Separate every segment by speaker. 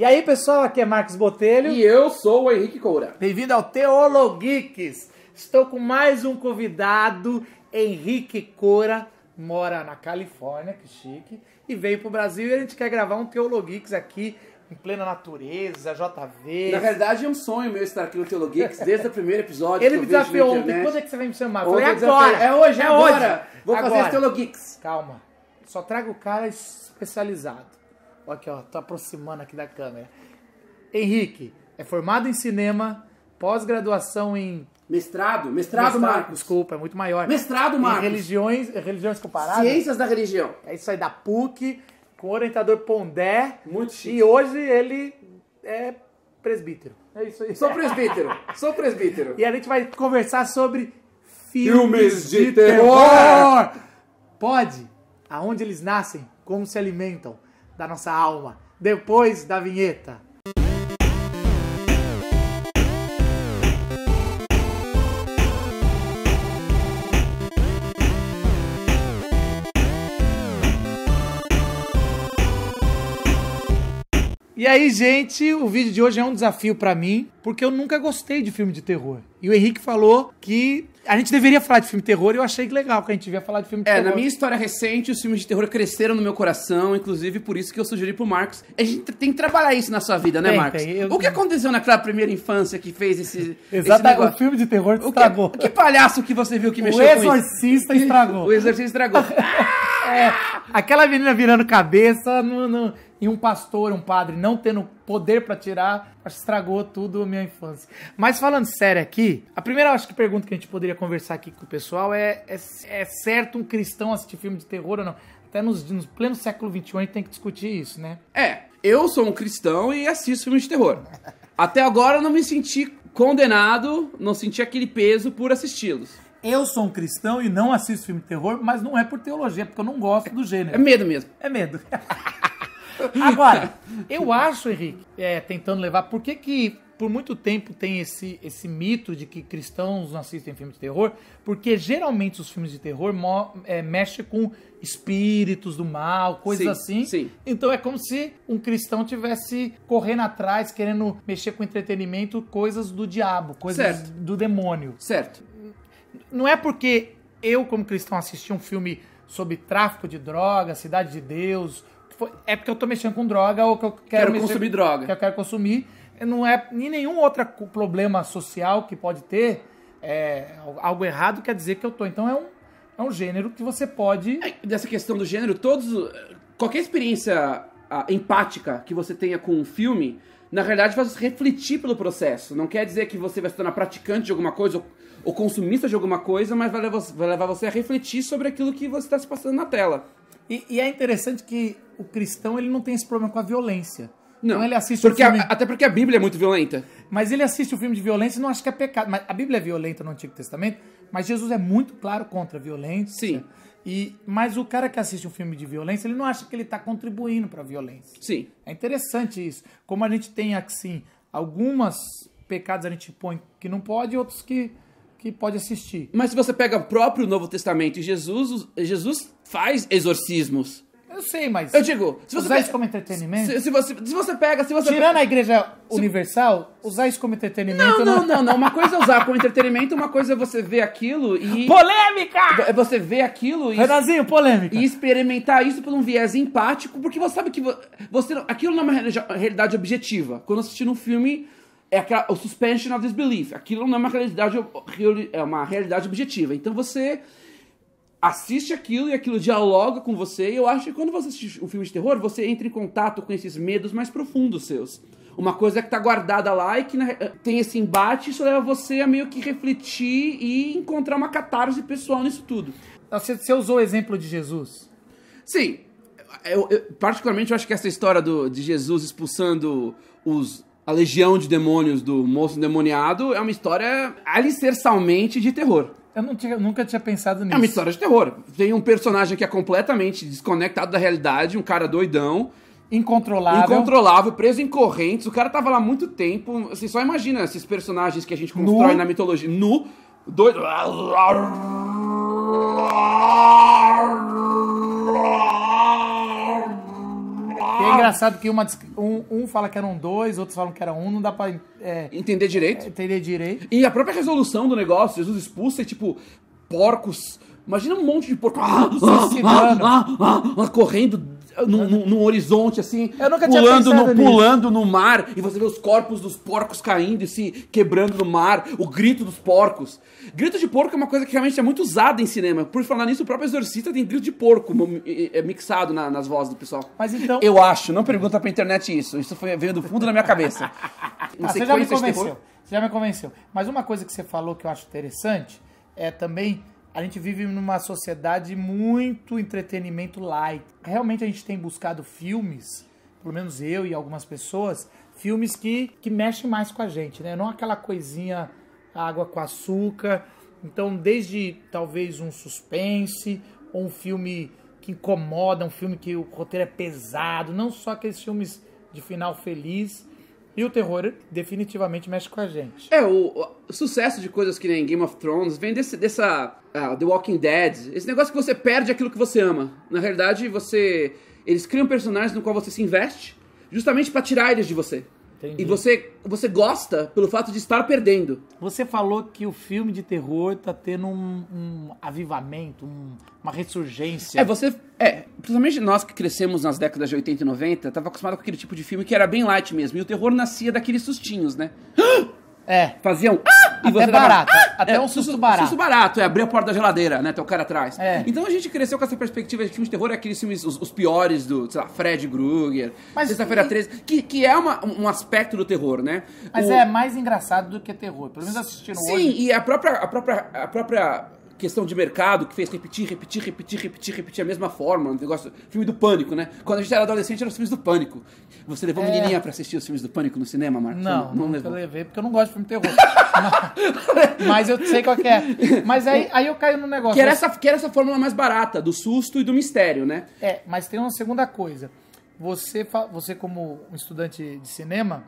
Speaker 1: E aí, pessoal, aqui é Marcos Botelho. E eu sou o Henrique Coura. Bem-vindo ao Teologiques. Estou com mais um convidado, Henrique Coura, mora na Califórnia, que chique, e veio pro Brasil e a gente quer gravar um Teologiques aqui em plena natureza, JV. Na verdade
Speaker 2: é um sonho meu estar aqui no Teologeeks desde o primeiro episódio. Ele me desafiou ontem. Quando é que você vai me chamar? Falei, agora! É hoje, é agora! Hoje. Vou agora. fazer
Speaker 1: Teologeeks. Calma. Só trago o cara especializado. Aqui, ó, tô aproximando aqui da câmera. Henrique é formado em cinema, pós-graduação em Mestrado, mestrado, mestrado, Marcos. Desculpa, é muito maior. Mestrado, Marcos. Em religiões, religiões comparadas. Ciências da religião. É isso aí, da PUC, com o orientador Pondé. Muito chique. E hoje ele é presbítero. É isso aí. Sou presbítero, sou presbítero. E a gente vai conversar sobre filmes, filmes de, de terror. terror. Pode? Aonde eles nascem? Como se alimentam? da nossa alma. Depois da vinheta. E aí, gente, o vídeo de hoje é um desafio para mim, porque eu nunca gostei de filme de terror. E o Henrique falou que a gente deveria falar de filme terror e eu achei legal que a gente devia falar de filme é, terror. É, na minha história
Speaker 2: recente, os filmes de terror cresceram no meu coração, inclusive por isso que eu sugeri pro Marcos. A gente tem que trabalhar isso na sua vida, né, Marcos? Tem, eu... O que aconteceu naquela primeira infância que fez esse. Exatamente, esse o
Speaker 1: filme de terror te estragou. Que, que, palhaço que você viu que mexeu o com isso? O exorcista estragou. O exorcista estragou. é, aquela menina virando cabeça, não, não e um pastor, um padre não tendo poder para tirar, estragou tudo a minha infância. Mas falando sério aqui, a primeira acho que pergunta que a gente poderia conversar aqui com o pessoal é, é, é certo um cristão assistir filme de terror ou não? Até nos, plenos pleno século XXI a gente tem que discutir isso, né? É, eu sou um cristão
Speaker 2: e assisto filmes de terror. Até agora eu não me senti condenado, não senti
Speaker 1: aquele peso por assisti-los. Eu sou um cristão e não assisto filme de terror, mas não é por teologia, é porque eu não gosto do gênero. É medo mesmo. É medo. Agora, eu acho, Henrique, é, tentando levar, por que que por muito tempo tem esse, esse mito de que cristãos não assistem filmes de terror, porque geralmente os filmes de terror é, mexem com espíritos do mal, coisas sim, assim. Sim. Então é como se um cristão tivesse correndo atrás, querendo mexer com entretenimento, coisas do diabo, coisas certo. do demônio. Certo. Não é porque eu, como cristão, assisti um filme sobre tráfico de drogas, Cidade de Deus, é porque eu tô mexendo com droga ou que eu quero, quero mexer, consumir droga. Que eu quero consumir. Não é nem nenhum outro problema social que pode ter. É, algo errado quer dizer que eu tô. Então é um, é um gênero que você pode. É,
Speaker 2: dessa questão do gênero, todos. Qualquer experiência empática que você tenha com um filme, na realidade faz você refletir pelo processo. Não quer dizer que você vai se tornar praticante de alguma coisa ou, ou consumista de alguma coisa, mas vai levar, vai levar você a refletir sobre aquilo que você está se passando na
Speaker 1: tela. E, e, é interessante que o cristão ele não tem esse problema com a violência. Não, então ele assiste porque filme... a, até porque a Bíblia é muito violenta. Mas ele assiste o filme de violência e não acha que é pecado. Mas a Bíblia é violenta no Antigo Testamento, mas Jesus é muito claro contra a violência. Sim. E, mas o cara que assiste um filme de violência, ele não acha que ele está contribuindo para a violência. Sim. É interessante isso. Como a gente tem, assim, algumas pecados a gente põe que não pode e outros que, que pode assistir.
Speaker 2: Mas se você pega o próprio Novo Testamento e Jesus, Jesus faz exorcismos.
Speaker 1: Eu sei, mas. Eu digo, se você usar pega, isso como entretenimento. Se, se, você, se você pega, se você. Tirando a igreja se... universal, usar isso como entretenimento. Não, não, não, não. Uma coisa é usar como entretenimento,
Speaker 2: uma coisa é você ver aquilo e. Polêmica! É Você ver aquilo e. Renanzinho, polêmica. E experimentar isso por um viés empático, porque você sabe que você. Aquilo não é uma realidade objetiva. Quando assistindo um filme. É aquela, o suspension of disbelief. Aquilo não é uma realidade, é uma realidade objetiva. Então você assiste aquilo e aquilo dialoga com você. E eu acho que quando você assiste um filme de terror, você entra em contato com esses medos mais profundos seus. Uma coisa é que tá guardada lá e que né, tem esse embate, isso leva você a meio que refletir e encontrar uma catarse pessoal nisso tudo. Ah, você, você usou o exemplo de Jesus? Sim. Eu, eu, particularmente, eu acho que essa história do, de Jesus expulsando os a legião de demônios do moço endemoniado é uma história alicerçalmente de terror. Eu não tinha, nunca
Speaker 1: tinha pensado
Speaker 2: nisso. É uma história de terror. Tem um personagem que é completamente desconectado da realidade, um cara doidão.
Speaker 1: Incontrolável.
Speaker 2: Incontrolável, preso em correntes. O cara tava lá muito tempo. Você assim, só imagina esses personagens que a gente constrói nu. na mitologia. Nu,
Speaker 1: doido é engraçado que uma, um, um, fala que eram dois, outros falam que era um, não dá pra. É, entender direito. É, entender direito. E a própria resolução
Speaker 2: do negócio, Jesus expulsa, e tipo, porcos. Imagina um monte de porco ah, ah, ah, ah, ah, correndo eh, num, num, horizonte assim, eu nunca pulando, tinha no, pulando no mar, e você vê os corpos dos porcos caindo e se quebrando no mar, o grito dos porcos. Grito de porco é uma coisa que realmente é muito usada em cinema. Por falar nisso, o próprio Exorcista tem grito de porco é mixado na, nas vozes do pessoal. Mas então. Eu acho, não pergunta pra internet isso. Isso foi, veio do fundo da minha cabeça. Uma ah, você já me é convenceu.
Speaker 1: Você já me convenceu. Mas uma coisa que você falou que eu acho interessante é também a gente vive numa sociedade muito entretenimento light. Realmente a gente tem buscado filmes, pelo menos eu e algumas pessoas, filmes que, que mexem mais com a gente, né? Não aquela coisinha água com açúcar. Então, desde talvez um suspense, ou um filme que incomoda, um filme que o roteiro é pesado, não só aqueles filmes de final feliz, e o terror definitivamente mexe com a gente. É, o, o sucesso de coisas que
Speaker 2: nem Game of Thrones vem desse, dessa. Uh, The Walking Dead. Esse negócio que você perde aquilo que você ama. Na realidade, você. Eles criam personagens no qual você se investe justamente para tirar eles de
Speaker 1: você. Entendi. E você, você gosta pelo fato de estar perdendo. Você falou que o filme de terror tá tendo um, um avivamento, um, uma ressurgência. É, você
Speaker 2: é, principalmente nós que crescemos nas décadas de 80 e 90, tava acostumado com aquele tipo de filme que era bem light mesmo. E o terror nascia daqueles sustinhos, né? É. Faziam. Ah! E até barato. ah! Até é, um susto, susto barato. Susto barato, é abrir a porta da geladeira, né? Tem o cara atrás. É. Então a gente cresceu com essa perspectiva de filme de terror, é aqueles filmes, os, os piores do, sei lá, Fred Krueger, Sexta-feira e... 13, que, que é uma, um aspecto do terror, né? Mas o... é
Speaker 1: mais engraçado do que terror. Pelo menos assistiram Sim, hoje. Sim, e a
Speaker 2: própria, a própria, a própria questão de mercado que fez repetir, repetir, repetir, repetir, repetir a mesma forma. Um negócio, filme do Pânico, né? Quando a gente era adolescente, eram os filmes do Pânico. Você levou é... menininha pra assistir os filmes do Pânico no cinema, Marcos? Não, não, não levou.
Speaker 1: levei, porque eu não gosto de filme terror.
Speaker 2: Mas eu sei qual é. Mas aí, aí
Speaker 1: eu caio no negócio. Que era, essa, que era essa fórmula mais barata, do susto e do mistério, né? É, mas tem uma segunda coisa. Você, você como um estudante de cinema,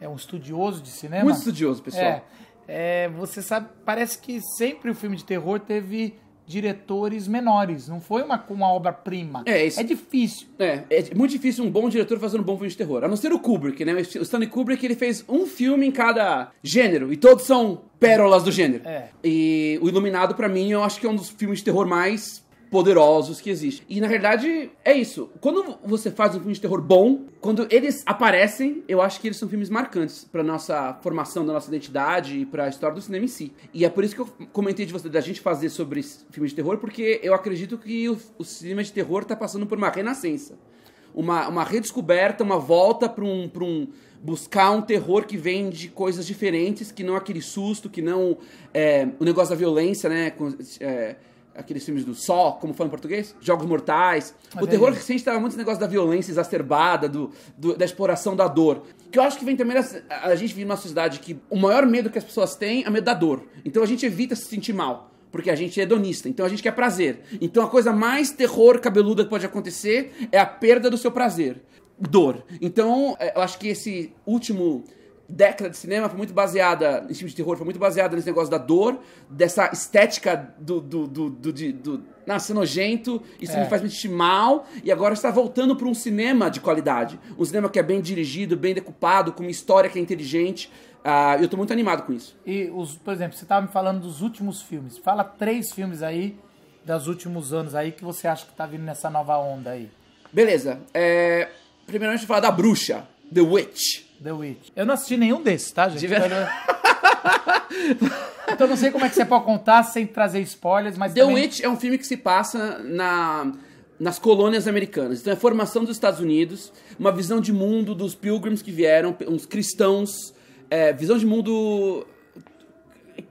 Speaker 1: é um estudioso de cinema... Muito estudioso, pessoal. É, é, você sabe, parece que sempre o filme de terror teve diretores menores. Não foi uma, uma obra-prima. É, isso, é
Speaker 2: difícil. É, é muito difícil um bom diretor fazer um bom filme de terror. A não ser o Kubrick, né? O Stanley Kubrick, ele fez um filme em cada gênero. E todos são pérolas do gênero. É. E o Iluminado, para mim, eu acho que é um dos filmes de terror mais poderosos que existem. E na verdade é isso. Quando você faz um filme de terror bom, quando eles aparecem, eu acho que eles são filmes marcantes para nossa formação da nossa identidade e para a história do cinema em si. E é por isso que eu comentei de você da gente fazer sobre filmes de terror, porque eu acredito que o, o cinema de terror está passando por uma renascença. Uma, uma redescoberta, uma volta para um, pra um buscar um terror que vem de coisas diferentes, que não aquele susto, que não é, o negócio da violência, né? É, aqueles filmes do Só, como foi em português? Jogos Mortais. o é terror é recente tava muito esse negócio da violência exacerbada, do, do, da exploração da dor. Que eu acho que vem também. A, a gente vive numa sociedade que o maior medo que as pessoas têm é o medo da dor. Então a gente evita se sentir mal. Porque a gente é hedonista, então a gente quer prazer. Então a coisa mais terror cabeluda que pode acontecer é a perda do seu prazer dor. Então, é, eu acho que esse último década de cinema foi muito baseada, em filme de terror, foi muito baseada nesse negócio da dor, dessa estética do. do, do, do, de, do nascer nojento, isso é. me faz sentir mal, e agora está voltando para um cinema de qualidade. Um cinema que é bem dirigido, bem decupado,
Speaker 1: com uma história que é inteligente. Uh, eu estou muito animado com isso. E, os, por exemplo, você estava me falando dos últimos filmes. Fala três filmes aí, dos últimos anos aí, que você acha que está vindo nessa nova onda aí. Beleza. É, primeiramente, eu vou falar da Bruxa, The Witch. The Witch. Eu não assisti nenhum desses, tá, gente? então, então não sei como é que você pode contar sem trazer spoilers, mas. The também... Witch é um filme que se passa na
Speaker 2: nas colônias americanas. Então, é a formação dos Estados Unidos, uma visão de mundo dos pilgrims que vieram, uns cristãos, é, visão de mundo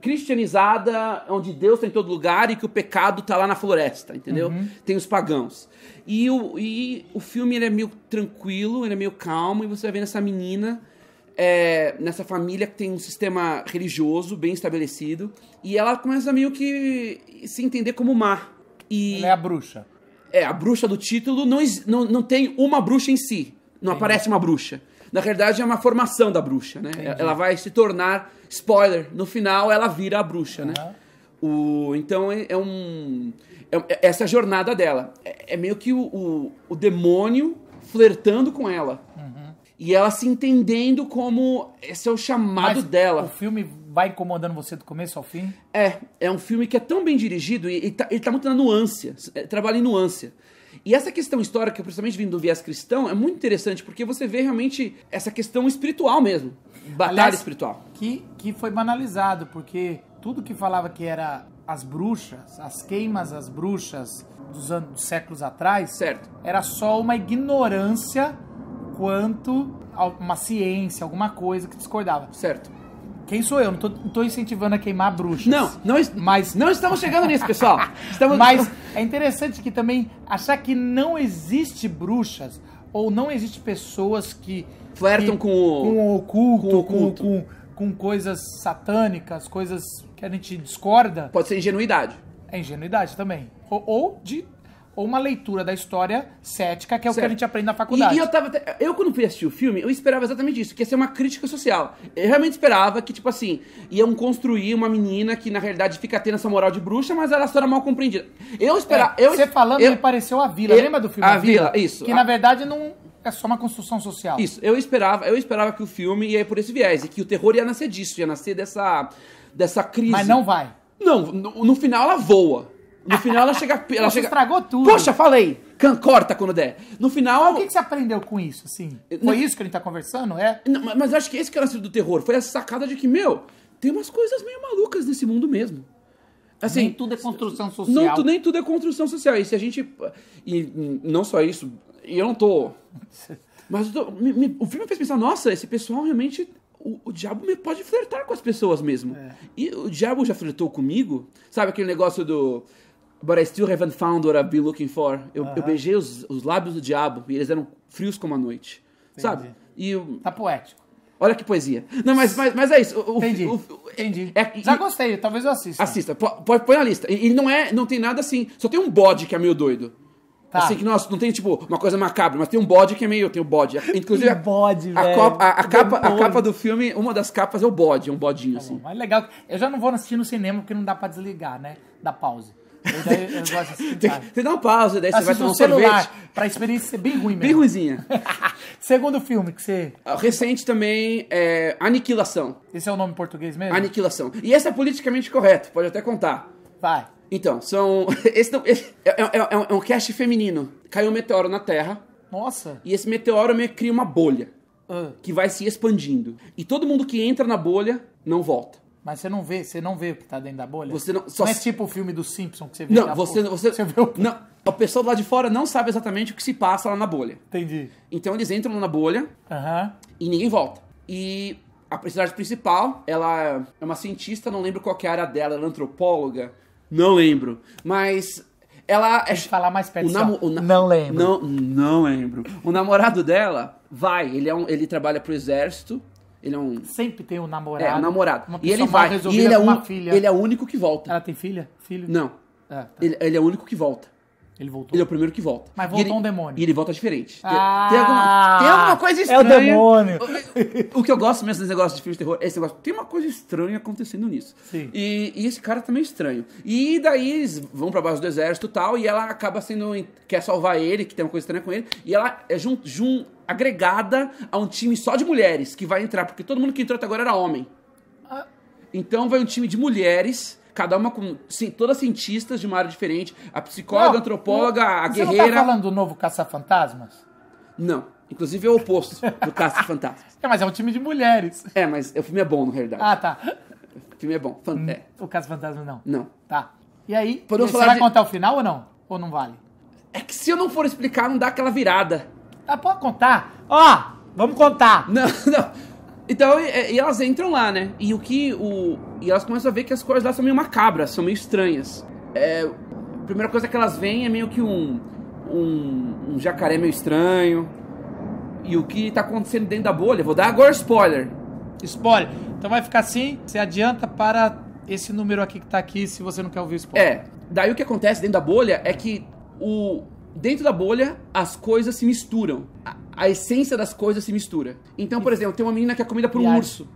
Speaker 2: cristianizada, onde Deus está em todo lugar e que o pecado está lá na floresta, entendeu? Uhum. Tem os pagãos. E o, e o filme ele é meio tranquilo, ele é meio calmo, e você vai vendo essa menina é, nessa família que tem um sistema religioso bem estabelecido, e ela começa meio que se entender como má. E ela é a bruxa. É, a bruxa do título não, não, não tem uma bruxa em si. Não aparece uma bruxa. Na realidade, é uma formação da bruxa, né? Entendi. Ela vai se tornar, spoiler, no final ela vira a bruxa, uhum. né? O, então é, é um. É, é, essa jornada dela. É, é meio que o, o, o, demônio flertando com ela. Uhum. E ela se entendendo como esse é o chamado Mas dela. O filme vai incomodando você do começo ao fim? É, é um filme que é tão bem dirigido e, e tá, ele tá muito na nuance. É, trabalha em nuance. E essa questão histórica, principalmente vindo do viés cristão, é muito interessante porque você vê realmente essa questão
Speaker 1: espiritual mesmo. Batalha Aliás, espiritual. Que, que foi banalizado, porque tudo que falava que era as bruxas, as queimas as bruxas dos anos dos séculos atrás, certo. era só uma ignorância quanto a uma ciência, alguma coisa que discordava. Certo. Quem sou eu? Não tô, não tô incentivando a queimar bruxas. Não, não, mas... não estamos chegando nisso, pessoal. Estamos... Mas é interessante que também achar que não existe bruxas ou não existe pessoas que... Flertam que, com, o... com o oculto, com, o oculto. Com, com, com coisas satânicas, coisas que a gente discorda. Pode ser ingenuidade. É ingenuidade também. Ou, ou de ou uma leitura da história cética, que é o que a gente aprende na faculdade. E, e eu
Speaker 2: tava. Até, eu, quando fui assistir o filme, eu esperava exatamente isso, que ia ser uma crítica social. Eu realmente esperava que, tipo assim, iam construir uma menina que, na realidade, fica tendo essa moral de bruxa, mas ela só é era mal compreendida. Eu esperava. É, eu, você falando, eu, me pareceu a vila. Eu, lembra do filme? A, a vila? vila, isso. Que, a... na
Speaker 1: verdade, não, é só uma construção social. Isso,
Speaker 2: eu esperava, eu esperava que o filme ia é por esse viés, e que o terror ia nascer disso, ia nascer dessa, dessa crise. Mas não vai. Não, no, no final ela voa. No final ela chega. Ela Poxa, chega... estragou tudo. Poxa, falei! Can, corta quando der. No final. Mas o que, que, você aprendeu com isso, assim? Eh, foi não... isso que ele tá conversando, é? Não, mas acho que esse que era é o do terror. Foi essa sacada de que, meu, tem umas coisas meio malucas nesse mundo mesmo.
Speaker 1: Assim, nem tudo é construção social. Não,
Speaker 2: nem tudo é construção social. E se a gente. E não só isso, e eu não tô. Mas tô, me, me, o filme fez pensar, nossa, esse pessoal realmente. O, o diabo pode flertar com as pessoas mesmo. É. E o diabo já flertou comigo. Sabe aquele negócio do. But I still haven't found what I've been looking for. Eu, uh -huh. eu beijei os, os, lábios do diabo e eles eram frios como a noite. Entendi. Sabe? E eu... Tá poético. Olha que poesia.
Speaker 1: Não, mas, mas, mas é isso. O, entendi. O, o, entendi. É, Já e, gostei, talvez eu
Speaker 2: assista. Assista, põe, põe na lista. E, não é, não tem nada assim. Só tem um bode que é meio doido. Tá. Assim que, nossa, não tem, tipo, uma coisa macabra, mas tem um bode que é meio, tem um bode. Inclusive,
Speaker 1: bode, a, velho,
Speaker 2: a, a capa, a capa do filme, uma das capas é o bode, é um bodinho, tá assim. Bom, mas
Speaker 1: legal, eu já não vou assistir no cinema porque não dá pra desligar, né, da pause. você dá uma pausa, daí você vai tomar um celular, sorvete. Pra experiência ser bem ruim mesmo. Bem ruimzinha. Segundo filme que você... Ah, recente
Speaker 2: também é Aniquilação. Esse é o nome em português mesmo? Aniquilação. E esse é politicamente correto, pode até contar. Vai. Então, são... Esse, esse é, é, um, é, é um cast feminino. Caiu um meteoro na Terra. Nossa. E esse meteoro meio que cria uma bolha. Uh. Que vai se
Speaker 1: expandindo. E todo mundo que entra na bolha não volta. Mas você não vê, você não vê o que tá dentro da bolha. Você não, só... não é tipo o filme do Simpson que você vê. Não, você, porra. você, você vê o... não, a pessoa do lado de fora
Speaker 2: não sabe exatamente o que se passa lá na bolha. Entendi. Então eles entram na bolha uhum. e ninguém volta. E a personagem principal, ela é uma cientista, não lembro qual que é a área dela, ela é antropóloga, não lembro. Mas ela é falar mais perto. O namo... o na... Não lembro. Não, não lembro. O namorado dela vai, ele é um, ele trabalha pro exército ele é um. Sempre tem um é, namorado. É, um namorado. Uma e ele vai. E ele é, filha. ele é o único que volta. Ela tem filha? Filho? Não. Ah, tá. ele, ele é o único que volta. Ele voltou. Ele é o primeiro que volta. Mas voltou ele, um demônio. E ele volta diferente. Ah, tem, alguma, tem alguma coisa estranha. É o demônio. O, o que eu gosto mesmo desse negócio de filmes de terror é esse negócio. Tem uma coisa estranha acontecendo nisso. Sim. E, e esse cara tá meio estranho. E daí eles vão pra base do exército e tal, e ela acaba sendo. quer salvar ele, que tem uma coisa estranha com ele, e ela é jun, jun, agregada a um time só de mulheres que vai entrar, porque todo mundo que entrou até agora era homem. Ah. Então vai um time de mulheres cada uma com. Sim, todas cientistas de uma área diferente. A psicóloga, não, a antropóloga, não, a tá guerreira. Você tá
Speaker 1: falando do novo Caça-Fantasmas? Não. Inclusive é o oposto do Caça-Fantasmas. é, mas é um time de mulheres. É, mas o filme é bom, na realidade. Ah, tá. O filme é bom. Fan... Hum, é. O caça fantasmas não. Não. Tá. E aí, Podemos você vai de... contar o final ou não? Ou não vale? É que se eu
Speaker 2: não for explicar, não dá aquela virada. Ah, pode contar? Ó, vamos contar. Não, não. Então, e, e, elas entram lá, né? E o que o. E elas começam a ver que as coisas lá são meio macabras, são meio estranhas. É, a primeira coisa que elas veem é meio que um. Um, um jacaré meio estranho. E o que tá acontecendo dentro da bolha? Vou dar agora
Speaker 1: spoiler. Spoiler. Então vai ficar assim, você adianta para esse número aqui que tá aqui se você não quer ouvir spoiler. É. Daí o que acontece dentro da bolha é que o, dentro
Speaker 2: da bolha, as coisas se misturam. A, a essência das coisas se mistura. Então, por exemplo, tem uma menina que é comida por um urso.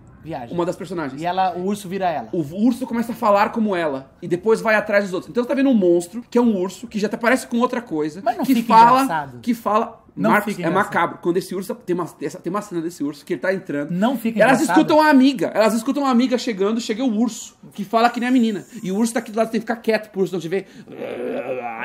Speaker 2: Uma das personagens. E ela, o urso vira ela. O urso começa a falar como ela e depois vai atrás dos outros. Então você tá vendo um monstro, que é um urso, que já até tá, parece com outra coisa. Mas não que fica fala, engraçado. Que fala. Não Marcos, é macabro. Quando esse urso. Tem uma, tem uma cena desse urso que ele tá entrando. Não fica Elas escutam a amiga. Elas escutam a amiga chegando, chega o urso, que fala que nem a menina. E o urso tá aqui do lado, tem que ficar quieto pro urso não te ver.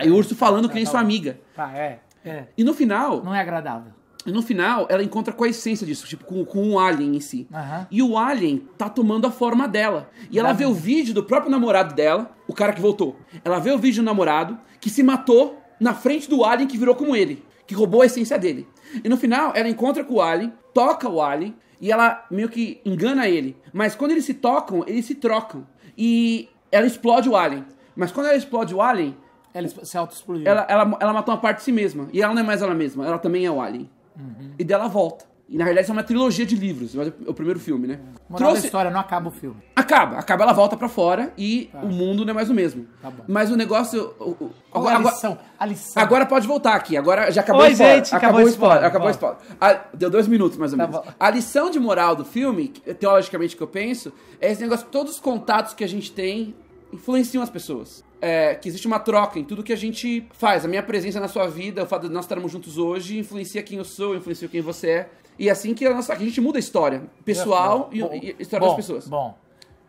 Speaker 2: E o urso falando que nem tá, sua tá amiga. Tá, é. É. E no final. Não é agradável. E no final, ela encontra com a essência disso, tipo, com, com um alien em si. Uhum. E o alien tá tomando a forma dela. E ela uhum. vê o vídeo do próprio namorado dela, o cara que voltou. Ela vê o vídeo do namorado que se matou na frente do alien que virou como ele, que roubou a essência dele. E no final, ela encontra com o alien, toca o alien e ela meio que engana ele. Mas quando eles se tocam, eles se trocam. E ela explode o alien. Mas quando ela explode o alien, ela se auto-explodiu. Ela, ela, ela matou uma parte de si mesma. E ela não é mais ela mesma, ela também é o alien. Uhum. E dela volta. E na realidade é uma trilogia de livros, mas é o primeiro filme, né? Moral Trouxe... da história, não acaba o filme. Acaba, acaba, ela volta para fora e tá. o mundo não é mais o mesmo. Tá mas o negócio. O, o, agora, a lição, a lição. Agora pode voltar aqui, agora já acabou Oi, o spoiler. Gente, acabou, acabou o spoiler. spoiler acabou o spoiler. Ah, deu dois minutos mais ou tá menos. a lição de moral do filme, teologicamente que eu penso, é esse negócio que todos os contatos que a gente tem influenciam as pessoas é, que existe uma troca em tudo que a gente faz. A minha presença na sua vida, o fato de nós estarmos juntos hoje, influencia quem eu sou, influencia quem você é. E é assim que a, nossa, a gente muda a história
Speaker 1: pessoal é, bom, e, e, a história bom, das pessoas. Bom,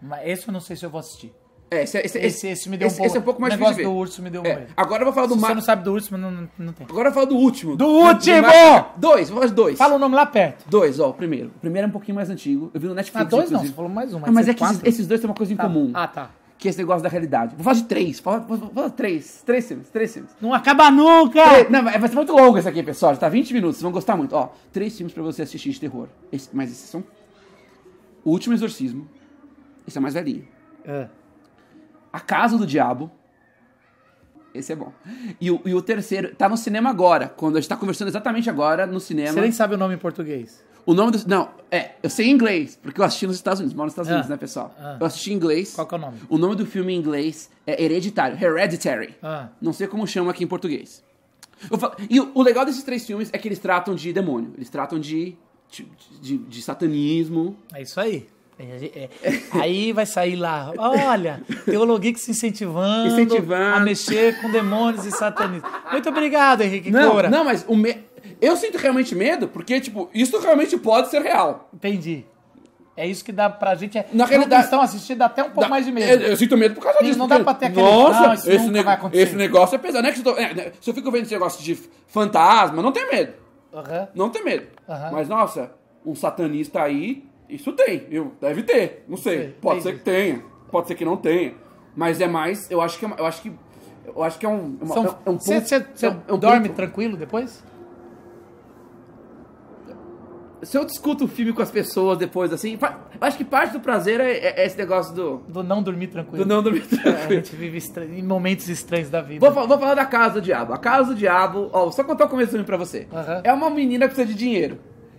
Speaker 1: mas esse eu não sei se eu vou assistir. É, esse, é, esse, é, esse, esse me deu um pouco. Esse é um pouco mais difícil. O negócio do urso me deu é, um é. Agora eu vou falar do Se Você não sabe do último, não, não tem. Agora eu vou falar do último.
Speaker 2: Do, do último! Do dois, vou falar de dois. Fala o nome lá perto. Dois, ó, o primeiro. O primeiro é um pouquinho mais antigo. Eu vi no Netflix. Ah, dois inclusive. não, você falou mais um. Mas, ah, mas é, que esses, esses, dois têm uma coisa em tá. comum. Ah, tá que é esse negócio da realidade. Vou falar de três. Vou falar, vou, vou falar três. Três filmes, três filmes.
Speaker 1: Não acaba nunca! Três, não,
Speaker 2: vai ser muito longo esse aqui, pessoal. Já tá 20 minutos, vocês vão gostar muito. Ó, três filmes pra você assistir de terror. Esse, mas esses são... O Último Exorcismo. Esse é mais velhinho. É. A Casa do Diabo. Esse é bom. E o, e o terceiro, tá no cinema agora. Quando a gente tá conversando exatamente agora, no cinema. Você nem
Speaker 1: sabe o nome em português.
Speaker 2: O nome do. Não, é, eu sei em inglês, porque eu assisti nos Estados Unidos, moro nos Estados ah, Unidos, né, pessoal? Ah, eu assisti em inglês. Qual que é o nome? O nome do filme em inglês é Hereditário, Hereditary. Ah. Não sei como chama aqui em português. Falo, e o, legal desses três filmes é que eles tratam de demônio, eles tratam de, de, de, de
Speaker 1: satanismo. É isso aí. É, é, é. Aí vai sair lá, olha, teologia que se incentivando, incentivando, a mexer com demônios e satanismo. Muito obrigado, Henrique não, Não, mas o, me, eu sinto realmente medo, porque, tipo, isso realmente pode ser real. Entendi. É isso que dá pra gente. É, Na realidade. estão assistindo dá até um pouco dá, mais de medo. Eu, é, eu, sinto medo por causa disso. Não dá pra ter aquele. Nossa, não, isso esse, neg esse
Speaker 2: negócio é pesado. Não é que eu tô, é, né, se eu fico vendo esse negócio de fantasma, não tem medo. Uhum. Não tem medo. Uhum. Mas, nossa, um satanista aí, isso tem. Eu, deve ter. Não sei. Pode ser que tenha. Pode ser que não tenha. Mas é mais. Eu acho que. É eu acho que. Eu acho que é um. Uma, é um Você é um dorme ponto. tranquilo depois? se eu discuto o filme com as pessoas depois, assim, acho que parte do prazer é, é, esse negócio do. Do não dormir tranquilo. Do não dormir tranquilo. É, a
Speaker 1: gente vive em momentos estranhos da vida.
Speaker 2: Vou, vou, falar da Casa do Diabo. A Casa do Diabo, ó, só contar o começo do filme pra você. Uhum. É uma menina que precisa de dinheiro.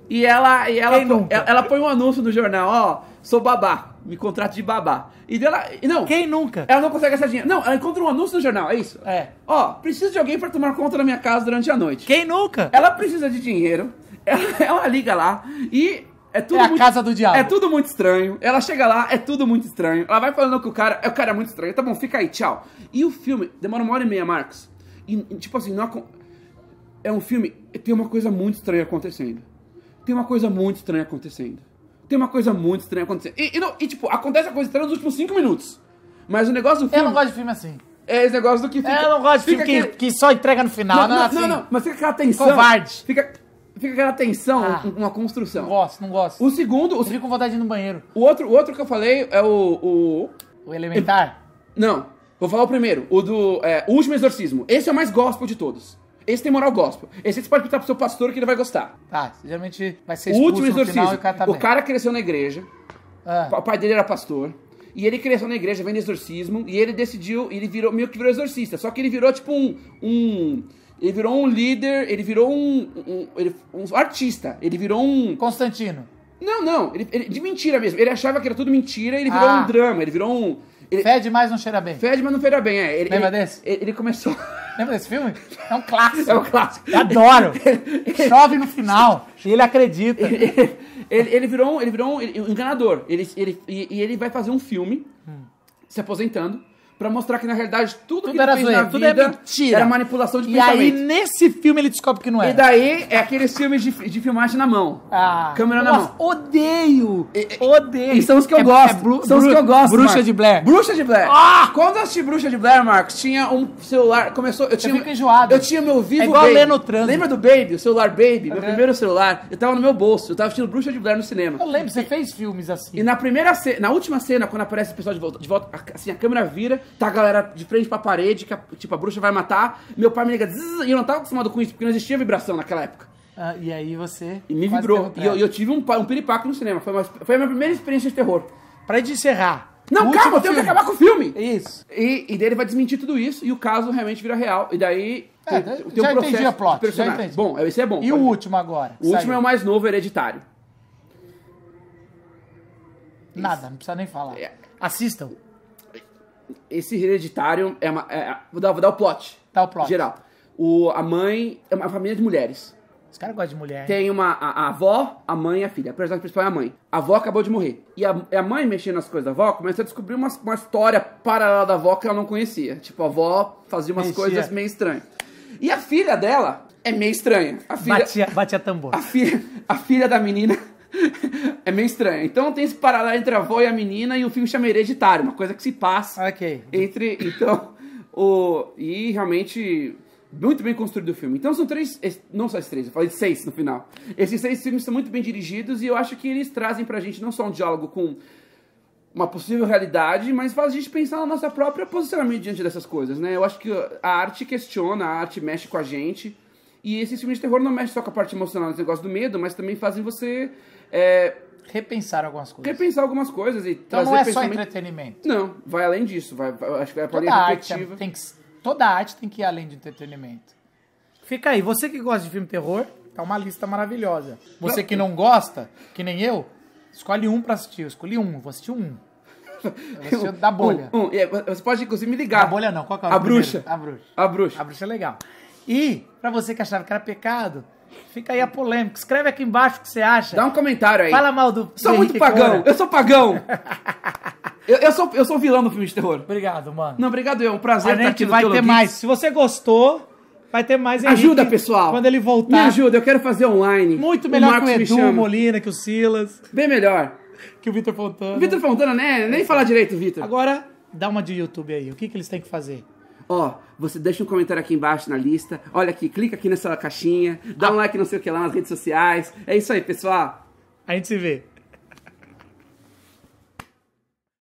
Speaker 2: E ela, e ela, ela, ela, põe um anúncio no jornal, ó, sou babá, me contrato de babá. E ela, não. Quem nunca? Ela não consegue essa dinheiro. Não, ela encontra um anúncio no jornal, é isso? É. Ó, preciso de alguém para tomar conta da minha casa durante a noite. Quem nunca? Ela precisa de dinheiro. ela liga lá e é tudo é a muito, casa do diabo. É tudo muito estranho. Ela chega lá, é tudo muito estranho. Ela vai falando que o cara, é o cara é muito estranho. Tá bom, fica aí, tchau. E o filme demora uma hora e meia, Marcos. E, tipo assim, não é um filme. Tem uma coisa muito estranha acontecendo. Tem uma coisa muito estranha acontecendo. Tem uma coisa muito estranha acontecendo. E, e, não, e tipo, acontece a coisa estranha nos últimos cinco minutos. Mas o negócio do filme. Eu não
Speaker 1: gosto de filme assim. É esse negócio do que fica. Eu não gosto de filme que, aquele... que só entrega no final, não, não, não, é assim. não, não,
Speaker 2: mas fica aquela tensão. Covarde. Fica Fica aquela tensão, Ah. uma construção. Não gosto, não gosto. O
Speaker 1: segundo, o, Eu fico com vontade de ir no banheiro.
Speaker 2: o outro, o outro que eu falei é o, o- O elementar? Não, vou falar o primeiro, o do é, o último exorcismo. Esse é o mais gospel de todos. Esse tem moral gospel. Esse você pode perguntar pro seu pastor que ele vai gostar. Tá, geralmente vai ser O último no exorcismo. final e o cara tá o cara cresceu na igreja, Ah, O pai dele era pastor. E ele cresceu na igreja vendo exorcismo. E ele decidiu, ele virou, meio que virou exorcista. Só que ele virou tipo um. um ele virou um líder, ele virou um, um, ele, um artista, ele virou um. Constantino. Não, não, ele, ele, de mentira mesmo. Ele achava que era tudo mentira, ele virou ah. um drama, ele virou um. Ele, fede, mas não cheira bem. Fede, mas não cheira bem, é. Ele, Lembra ele, desse? Ele, começou. Lembra desse filme? É um clássico. É um clássico. Eu adoro. Chove no final. e ele acredita. Ele, ele, virou um, ele virou um, enganador. Ele, ele, e, e, ele vai fazer um filme hum. se aposentando para mostrar que na realidade tudo, tudo que ele fez zoeira, na tudo vida era, mentira. era manipulação de e pensamento. E aí
Speaker 1: nesse filme
Speaker 2: ele descobre que não é. E daí é aqueles filmes de, de filmagem na mão. Ah, câmera nossa, na mão. Odeio. E, odeio. E são os que eu é, gosto. É, é bru, são os que eu gosto. Bruxa Marcos. de Blair. Bruxa de Blair. Ah! Quando eu assisti Bruxa de Blair, Marcos, tinha um celular, começou, eu tinha eu enjoado. Eu tinha meu é vivo é igual Baby. no trânsito. Lembra do Baby, o celular Baby, uhum. meu primeiro celular? Eu tava no meu bolso, eu tava assistindo Bruxa de Blair no cinema. Eu lembro, você fez filmes assim. E na primeira cena, na última cena, quando aparece o pessoal de volta, de volta assim a câmera vira tá a galera de frente pra parede, que a, tipo, a bruxa vai matar. Meu pai me liga, e eu não tava acostumado com isso, porque não existia vibração naquela época. Ah, e aí você. E me vibrou. E eu, eu, tive um, um piripaque no cinema. Foi, uma, foi a minha primeira experiência de terror. Pra encerrar. Não, calma, eu tenho que acabar com o filme! Isso. E, e daí ele vai desmentir tudo isso e o caso realmente vira real. E daí. É, tem, tem já um entendi a plot. Já entendi.
Speaker 1: Bom, é, esse é bom. E o ver. último agora? O saiu. último é
Speaker 2: o mais novo, hereditário.
Speaker 1: Nada, não precisa nem falar. É.
Speaker 2: Assistam esse hereditário é uma. É, vou, dar, vou dar o plot. Tá o plot. Geral. O, a mãe é uma família de mulheres.
Speaker 1: Os caras gostam de mulher. Tem
Speaker 2: uma. A, a, avó, a mãe e a filha. A personagem principal é a mãe. A avó acabou de morrer. E a, a mãe, mexendo nas coisas da avó, começa a descobrir uma, uma história paralela da avó que ela não conhecia. Tipo, a avó fazia umas Mexia. coisas meio estranhas. E a filha dela é meio estranha. A filha, batia,
Speaker 1: batia tambor. A
Speaker 2: filha, a filha da menina é meio estranho. Então tem esse paralelo entre a avó e a menina e o filme chama Hereditário, uma coisa que se passa entre. Então, o. E realmente. Muito bem construído o filme. Então são três. Não só três, eu falei seis no final. Esses seis filmes são muito bem dirigidos e eu acho que eles trazem pra gente não só um diálogo com uma possível realidade, mas faz a gente pensar no nosso próprio posicionamento diante dessas coisas, né? Eu acho que a arte questiona, a arte mexe com a gente. E esses filmes de terror não mexem só com a parte emocional, esse negócio do medo, mas também fazem você é,
Speaker 1: repensar algumas coisas. Repensar algumas coisas e então trazer não é pensamento... só entretenimento. Não, vai além disso, vai, acho que é a arte é- tem que toda arte tem que ir além de entretenimento. Fica aí, você que gosta de filme terror, tá uma lista maravilhosa. Você que não gosta, que nem eu, escolhe um para assistir, eu escolhi um, vou assistir um. Eu, da bolha. Um, um. É, você pode, inclusive, me ligar. Da bolha não, qual é o a primeiro? bruxa. a bruxa. A bruxa. A bruxa é legal. E, para você que achava que era pecado, Fica aí a polêmica. Escreve aqui embaixo o que você acha. Dá um comentário aí. Fala mal do. Sou muito pagão. Eu sou pagão. eu, eu, sou, eu sou vilão do filme de terror. Obrigado, mano. Não, obrigado É um prazer a estar aqui. A gente vai ter mais. Se você gostou, vai ter mais Henrique, Ajuda, pessoal. Quando ele voltar. Me ajuda,
Speaker 2: eu quero fazer online. Muito melhor o que o Edu me
Speaker 1: Molina, que o Silas. Bem melhor. Que o Vitor Fontana. O Vitor Fontana, né? Nem falar direito, Vitor. Agora, dá uma de YouTube aí. O que, que eles têm que fazer?
Speaker 2: Ó, você deixa um comentário aqui embaixo na lista. Olha aqui, clica aqui nessa caixinha, dá um ah. like não sei o que lá nas redes sociais. É isso aí, pessoal. A gente se vê.